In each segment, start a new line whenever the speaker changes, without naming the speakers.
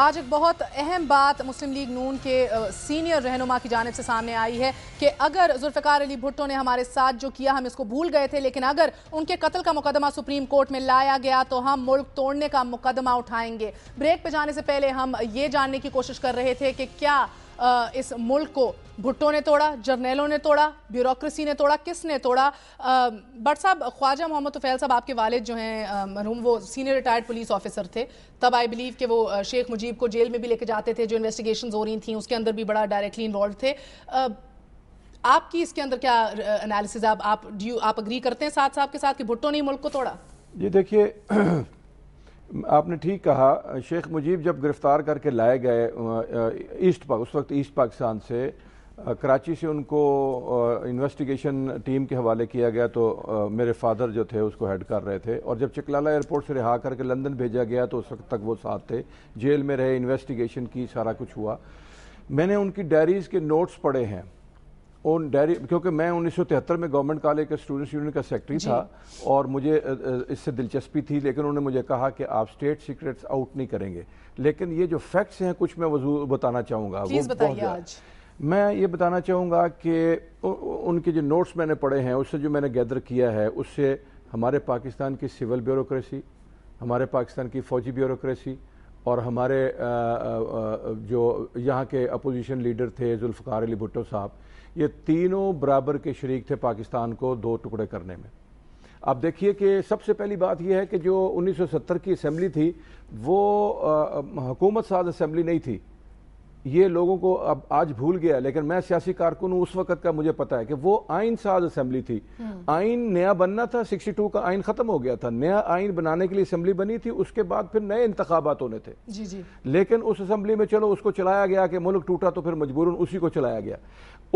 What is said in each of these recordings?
आज एक बहुत अहम बात मुस्लिम लीग नून के सीनियर रहनुमा की जानब से सामने आई है कि अगर जुल्फ़ार अली भुट्टो ने हमारे साथ जो किया हम इसको भूल गए थे लेकिन अगर उनके कत्ल का मुकदमा सुप्रीम कोर्ट में लाया गया तो हम मुल्क तोड़ने का मुकदमा उठाएंगे ब्रेक पे जाने से पहले हम ये जानने की कोशिश कर रहे थे कि क्या इस मुल्क को भुट्टो ने तोड़ा जर्नैलों ने तोड़ा ब्यूरोक्रेसी ने तोड़ा किसने तोड़ा बट साहब ख्वाजा मोहम्मद तुफैल साहब आपके वालिद जो हैं मरूम वो सीनियर रिटायर्ड पुलिस ऑफिसर थे तब आई बिलीव के वो शेख मुजीब को जेल में भी लेके जाते थे जो इन्वेस्टिगेशन हो रही थी उसके अंदर भी बड़ा डायरेक्टली इन्वॉल्व थे आपकी इसके अंदर क्या एनालिसिस आप आप डू आप अग्री करते हैं साथ साहब के साथ कि भुट्टो ने मुल्क को तोड़ा
ये देखिए आपने ठीक कहा शेख मुजीब जब गिरफ़्तार करके लाए गए ईस्ट पाक उस वक्त ईस्ट पाकिस्तान से कराची से उनको इन्वेस्टिगेशन टीम के हवाले किया गया तो मेरे फादर जो थे उसको हेड कर रहे थे और जब चकलाला एयरपोर्ट से रिहा करके लंदन भेजा गया तो उस वक्त तक वो साथ थे जेल में रहे इन्वेस्टिगेशन की सारा कुछ हुआ मैंने उनकी डायरीज़ के नोट्स पढ़े हैं उन डायरी क्योंकि मैं 1973 में गवर्नमेंट कॉलेज के स्टूडेंट्स यूनियन का सेक्रेटरी था और मुझे इससे दिलचस्पी थी लेकिन उन्होंने मुझे कहा कि आप स्टेट सीक्रेट्स आउट नहीं करेंगे लेकिन ये जो फैक्ट्स हैं कुछ मैं वजू बताना चाहूँगा वो बहुत मैं ये बताना चाहूँगा कि उनके जो नोट्स मैंने पढ़े हैं उससे जो मैंने गैदर किया है उससे हमारे पाकिस्तान की सिविल ब्यूरोसी हमारे पाकिस्तान की फ़ौजी ब्यूरोसी और हमारे जो यहाँ के अपोजिशन लीडर थे जुल्फ़ार अली भुट्टो साहब ये तीनों बराबर के शरीक थे पाकिस्तान को दो टुकड़े करने में अब देखिए कि सबसे पहली बात यह है कि जो 1970 की असम्बली थी वो हुकूमत साज असम्बली नहीं थी ये लोगों को अब आज भूल गया लेकिन मैं सियासी कारकुन उस वक्त का मुझे पता है कि वो आइन साज असम्बली थी हम्म। आइन नया बनना था 62 का आइन खत्म हो गया था नया आइन बनाने के लिए असम्बली बनी थी उसके बाद फिर नए इंतबात होने थे जी जी लेकिन उस असम्बली में चलो उसको चलाया गया कि मुल्क टूटा तो फिर मजबूरन उसी को चलाया गया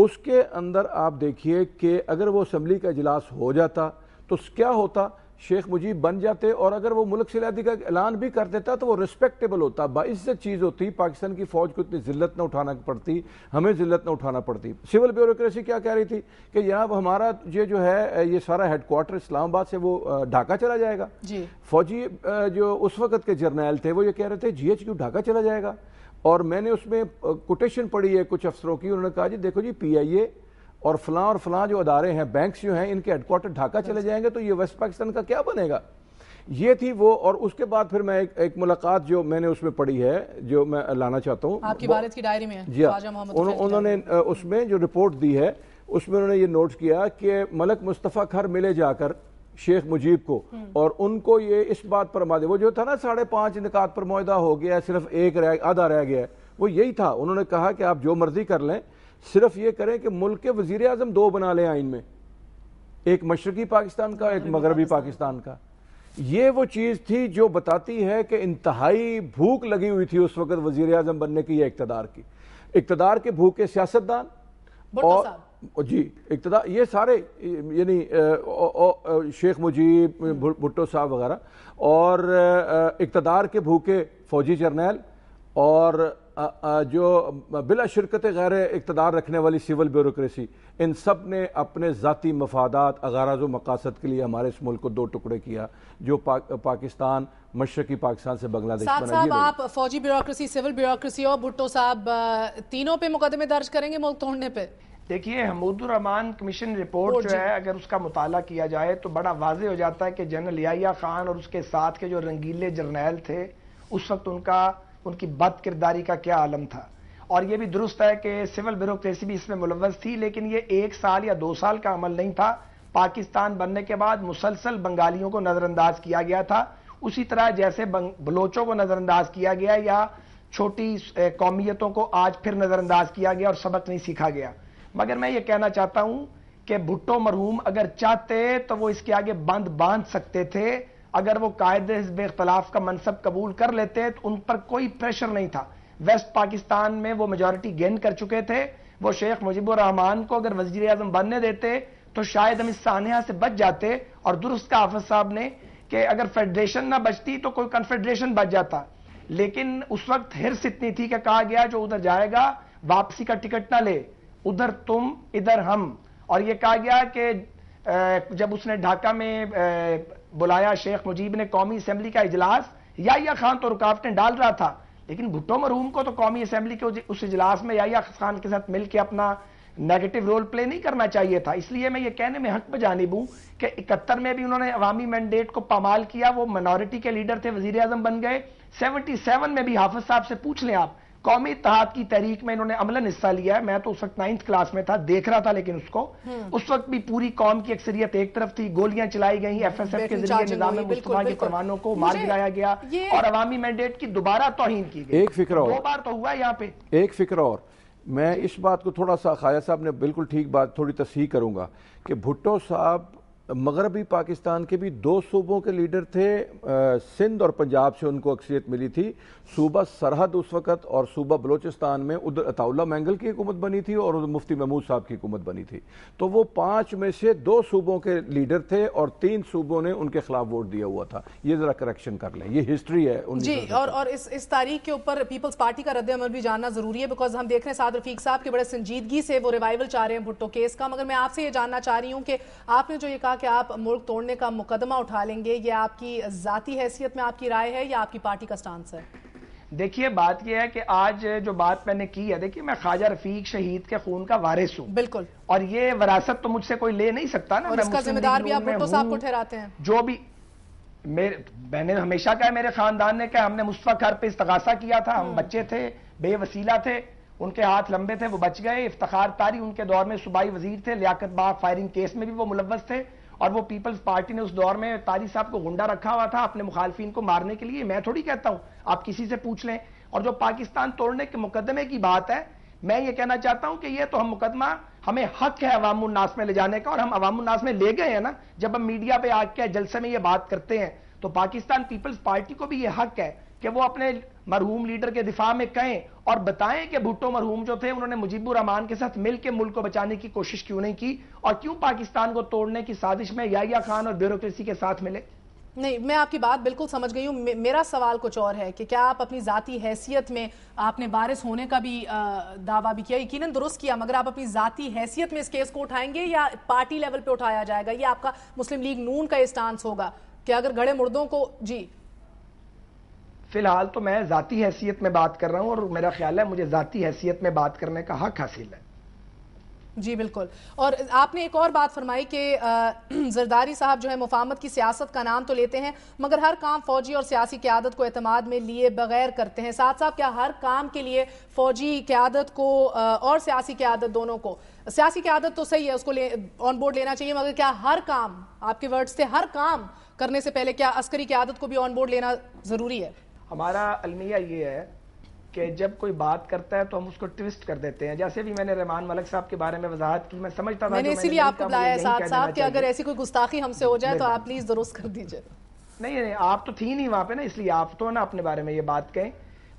उसके अंदर आप देखिए कि अगर वो असम्बली का इजलास हो जाता तो क्या होता शेख मुजीब बन जाते और अगर वो मुल्क से का ऐलान भी कर देता तो वो रिस्पेक्टेबल होता बाइज्जत चीज़ होती पाकिस्तान की फ़ौज को इतनी जिल्लत ना उठाना पड़ती हमें जिल्लत ना उठाना पड़ती सिविल ब्यूरोसी क्या कह रही थी कि जनाब हमारा ये जो है ये सारा हेडकोार्टर इस्लामाबाद से वो ढाका चला जाएगा फौजी जो उस वक्त के जर्नैल थे वो ये कह रहे थे जी एच क्यू ढाका चला जाएगा और मैंने उसमें कोटेशन पढ़ी है कुछ अफसरों की उन्होंने कहा जी देखो जी पी आई ए और फलां और फलां जो अदारे हैं बैंक्स जो हैं इनके हेडकोार्टर ढाका चले जाएंगे तो ये वेस्ट पाकिस्तान का क्या बनेगा ये थी वो और उसके बाद फिर मैं एक, एक मुलाकात जो मैंने उसमें पढ़ी है जो मैं लाना चाहता हूँ आपकी भारत
की डायरी में जी हाँ उन्होंने
उसमें जो रिपोर्ट दी है उसमें उन्होंने ये नोट किया कि मलक मुस्तफ़ा खर मिले जाकर शेख मुजीब को हम्म। और उनको ये इस बात पर मादे वो जो था ना साढ़े पाँच निकात पर माहदा हो गया सिर्फ एक रह आधा रह गया वो यही था उन्होंने कहा कि आप जो मर्जी कर लें सिर्फ ये करें कि मुल्क के वजीर अजम दो बना लें आइन में एक मशरकी पाकिस्तान का एक मगरबी पाकिस्तान का ये वो चीज़ थी जो बताती है कि इंतहाई भूख लगी हुई थी उस वक्त वजीर अजम बनने की या इकतदार की इकतदार के भूखे सियासतदान और जी इकतदार ये सारे यानी शेख मुजीब भुट्टो साहब वगैरह और इकतदार के भूखे फौजी जर्नैल और जो बिला शिरकत गैर इकतदार रखने वाली सिविल ब्यूरोसी इन सब ने अपने ज़ाती मफादात अगाराज मकासद के लिए हमारे इस मुल्क को दो टुकड़े किया जो पा, पाकिस्तान मशरकी पाकिस्तान से बांग्लादेश साहब आप
फौजी ब्यूरोसी सिविल ब्यूरोसी और भुट्टो साहब तीनों पे मुकदमे दर्ज करेंगे मुल्क तोड़ने पर
देखिए हमूदुररहमान कमीशन रिपोर्ट जो है अगर उसका मुताला किया जाए तो बड़ा वाज हो जाता है कि जनरल याया खान और उसके साथ के जो रंगीले जर्नैल थे उस वक्त उनका उनकी बद किरदारी का क्या आलम था और यह भी दुरुस्त है कि सिविल ब्यूरोक्रेसी भी इसमें मुलवस थी लेकिन यह एक साल या दो साल का अमल नहीं था पाकिस्तान बनने के बाद मुसलसल बंगालियों को नज़रअंदाज किया गया था उसी तरह जैसे बलोचों को नज़रअंदाज किया गया या छोटी कौमियतों को आज फिर नज़रअंदाज किया गया और सबक नहीं सीखा गया मगर मैं ये कहना चाहता हूं कि भुट्टो मरहूम अगर चाहते तो वो इसके आगे बंद बांध सकते थे अगर वो कायद हिजब इख्तलाफ का मनसब कबूल कर लेते तो उन पर कोई प्रेशर नहीं था वेस्ट पाकिस्तान में वो मेजोरिटी गेन कर चुके थे वो शेख मुजीबुर रहमान को अगर वजीर आजम बनने देते तो शायद हम इस सानिया से बच जाते और दुरुस्त का हाफज साहब ने कि अगर फेडरेशन ना बचती तो कोई कन्फेडरेशन बच जाता लेकिन उस वक्त हिरस इतनी थी कि कहा गया जो उधर जाएगा वापसी का टिकट ना ले उधर तुम इधर हम और ये कहा गया कि जब उसने ढाका में बुलाया शेख मुजीब ने कौमी असेंबली का इजलास या खान तो रुकावटें डाल रहा था लेकिन भुट्टो मरूम को तो कौमी असेंबली के उस इजलास में या खान के साथ मिलकर अपना नेगेटिव रोल प्ले नहीं करना चाहिए था इसलिए मैं ये कहने में हक बजानी हूं कि इकहत्तर में भी उन्होंने अवामी मैंडेट को पमाल किया वो मनॉरिटी के लीडर थे वजीर बन गए सेवनटी सेवन में भी हाफिज साहब से पूछ लें आप कौमी इतिहाद की तहरीक में इन्होंने अमलन हिस्सा लिया है मैं तो उस वक्त नाइन्थ क्लास में था देख रहा था लेकिन उसको हम्म। उस वक्त भी पूरी कौम की अक्सरियत एक तरफ थी गोलियां चलाई गई एफ एस एफ के जरिए निजाम मुस्तफा के को मार गिराया गया और अवामी मैंडेट की दोबारा तोहन की गई एक फिक्र दो बार तो हुआ यहाँ पे
एक फिक्र और मैं इस बात को थोड़ा सा खाजा साहब ने बिल्कुल ठीक बात थोड़ी तस्ह करूंगा कि भुट्टो साहब मगरबी पाकिस्तान के भी दो सूबों के लीडर थे सिंध और पंजाब से उनको अक्सरियत मिली थी सूबा सरहद उस वक़्त और सूबा बलोचिस्तान में उधर अताउल्ला मैंगल की हुकूमत बनी थी और मुफ्ती महमूद साहब की हुकूमत बनी थी तो वो पाँच में से दो सूबों के लीडर थे और तीन सूबों ने उनके खिलाफ वोट दिया हुआ था ये ज़रा करेक्शन कर लें ये हिस्ट्री है जी और, और
इस, इस तारीख के ऊपर पीपल्स पार्टी का रद्दमल भी जानना ज़रूरी है बिकॉज हम देख रहे हैं साद रफीक साहब के बड़े संजीदगी से वो रिवाइवल चाह रहे हैं भुट्टो केस का मगर मैं आपसे ये जानना चाह रही हूँ कि आपने जो ये कहा कहा कि आप मुल्क तोड़ने का मुकदमा उठा लेंगे ये आपकी ज़ाती हैसियत में आपकी राय है या आपकी पार्टी का स्टांस है
देखिए बात यह है कि आज जो बात मैंने की है देखिए मैं ख्वाजा रफीक शहीद के खून का वारिस हूँ बिल्कुल और ये वरासत तो मुझसे कोई ले नहीं सकता ना और इसका जिम्मेदार भी आप भुट्टो साहब को ठहराते हैं जो भी मेरे मैंने हमेशा कहा मेरे खानदान ने कहा हमने मुस्तफ़ा खर पे इस्तगासा किया था हम हम्म। बच्चे थे बेवसीला थे उनके हाथ लंबे थे वो बच गए इफ्तार तारी उनके दौर में सुबाई वजीर थे लियाकत बाग फायरिंग केस में भी वो मुलवस थे और वो पीपल्स पार्टी ने उस दौर में तारी साहब को गुंडा रखा हुआ था अपने मुखालफिन को मारने के लिए मैं थोड़ी कहता हूं आप किसी से पूछ लें और जो पाकिस्तान तोड़ने के मुकदमे की बात है मैं ये कहना चाहता हूं कि ये तो हम मुकदमा हमें हक है अवामुन्नास में ले जाने का और हम अवामुन्नास में ले गए हैं ना जब हम मीडिया पे आके जलसे में ये बात करते हैं तो पाकिस्तान पीपल्स पार्टी को भी यह हक है कि वो अपने मरहूम लीडर के दिफा में कहें और बताएं कि भुट्टो मरहूम जो थे उन्होंने मुजीबुर रहमान के साथ मिलकर मुल्क को बचाने की कोशिश क्यों नहीं की और क्यों पाकिस्तान को तोड़ने की साजिश में याया खान और ब्यूरोक्रेसी के साथ मिले
नहीं मैं आपकी बात बिल्कुल समझ गई हूँ मे, मेरा सवाल कुछ और है कि क्या आप अपनी जाति हैसियत में आपने बारिश होने का भी आ, दावा भी किया यकीनन दुरुस्त किया मगर आप अपनी जाति हैसियत में इस केस को उठाएंगे या पार्टी लेवल पे उठाया जाएगा ये आपका मुस्लिम लीग नून का स्टांस होगा कि अगर गड़े मुर्दों को जी
फिलहाल तो मैं ज़ाती हैसियत में बात कर रहा हूँ और मेरा ख्याल है मुझे ज़ाती हैसियत में बात करने का हक हासिल है
जी बिल्कुल और आपने एक और बात फरमाई कि जरदारी साहब जो है मुफामत की सियासत का नाम तो लेते हैं मगर हर काम फौजी और सियासी क्यादत को अतमाद में लिए बगैर करते हैं साथ साथ क्या हर काम के लिए फौजी क्यादत को और सियासी क्यादत दोनों को सियासी क्यादत तो सही है उसको ऑन बोर्ड लेना चाहिए मगर क्या हर काम आपके वर्ड्स थे हर काम करने से पहले क्या अस्करी की आदत को भी ऑन बोर्ड लेना ज़रूरी है
हमारा अलमिया ये है कि जब कोई बात करता है तो हम उसको ट्विस्ट कर देते हैं जैसे भी मैंने रहमान मलिक साहब के बारे में वजाहत की मैं समझता था मैंने इसीलिए आपको बुलाया है साथ साहब कि अगर
ऐसी कोई गुस्ताखी हमसे हो जाए तो आप प्लीज़ दुरुस्त कर दीजिए
नहीं नहीं आप तो थी नहीं वहाँ पे ना इसलिए आप तो ना अपने बारे में ये बात कहें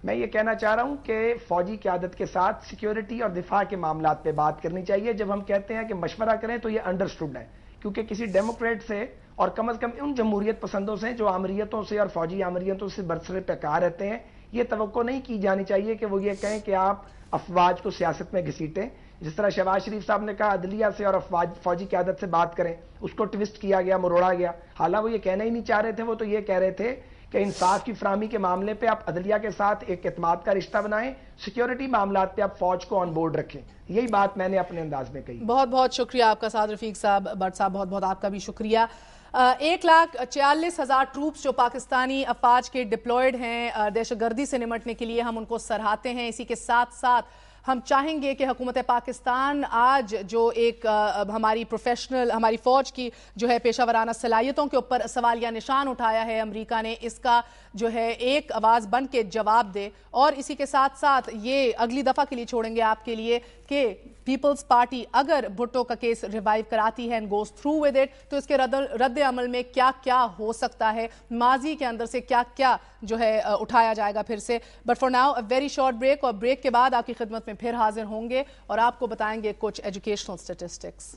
मैं ये कहना चाह रहा हूँ कि फौजी की आदत के साथ सिक्योरिटी और दिफा के मामला पे बात करनी चाहिए जब हम कहते हैं कि मशवरा करें तो ये अंडरस्टूड है क्योंकि किसी डेमोक्रेट से और कम अज कम उन जमहूरियत पसंदों से जो आमरीतों से और फौजी आमरीतों से बरसरे पेकार रहते हैं ये तो नहीं की जानी चाहिए कि वो ये कहें कि आप अफवाज को सियासत में घसीटें जिस तरह शहबाज शरीफ साहब ने कहा अदलिया से और अफवाज फौजी की आदत से बात करें उसको ट्विस्ट किया गया मरोड़ा गया हालांकि वो ये कहना ही नहीं चाह रहे थे वो तो ये कह रहे थे कि इंसाफ की फ्राहमी के मामले पे आप अदलिया के साथ एक अतमाद का रिश्ता बनाएं सिक्योरिटी मामला पे आप
फौज को ऑन बोर्ड रखें यही बात मैंने अपने अंदाज में कही बहुत बहुत शुक्रिया आपका साथ रफीक साहब बट साहब बहुत बहुत आपका भी शुक्रिया एक लाख छियालीस हज़ार ट्रूप्स जो पाकिस्तानी अफवाज के डिप्लॉयड हैं दहशतगर्दी से निमटने के लिए हम उनको सराहते हैं इसी के साथ साथ हम चाहेंगे कि हुकूमत पाकिस्तान आज जो एक हमारी प्रोफेशनल हमारी फ़ौज की जो है पेशा वाराना सलाहियतों के ऊपर सवाल या निशान उठाया है अमरीका ने इसका जो है एक आवाज़ बन के जवाब दे और इसी के साथ साथ ये अगली दफ़ा के लिए छोड़ेंगे आपके लिए कि पीपल्स पार्टी अगर भुट्टो का केस रिवाइव कराती है and goes through with it तो इसके रद्द अमल में क्या क्या हो सकता है माजी के अंदर से क्या क्या जो है उठाया जाएगा फिर से but for now a very short break और ब्रेक के बाद आपकी खिदमत में फिर हाजिर होंगे और आपको बताएंगे कुछ एजुकेशनल स्टेटिस्टिक्स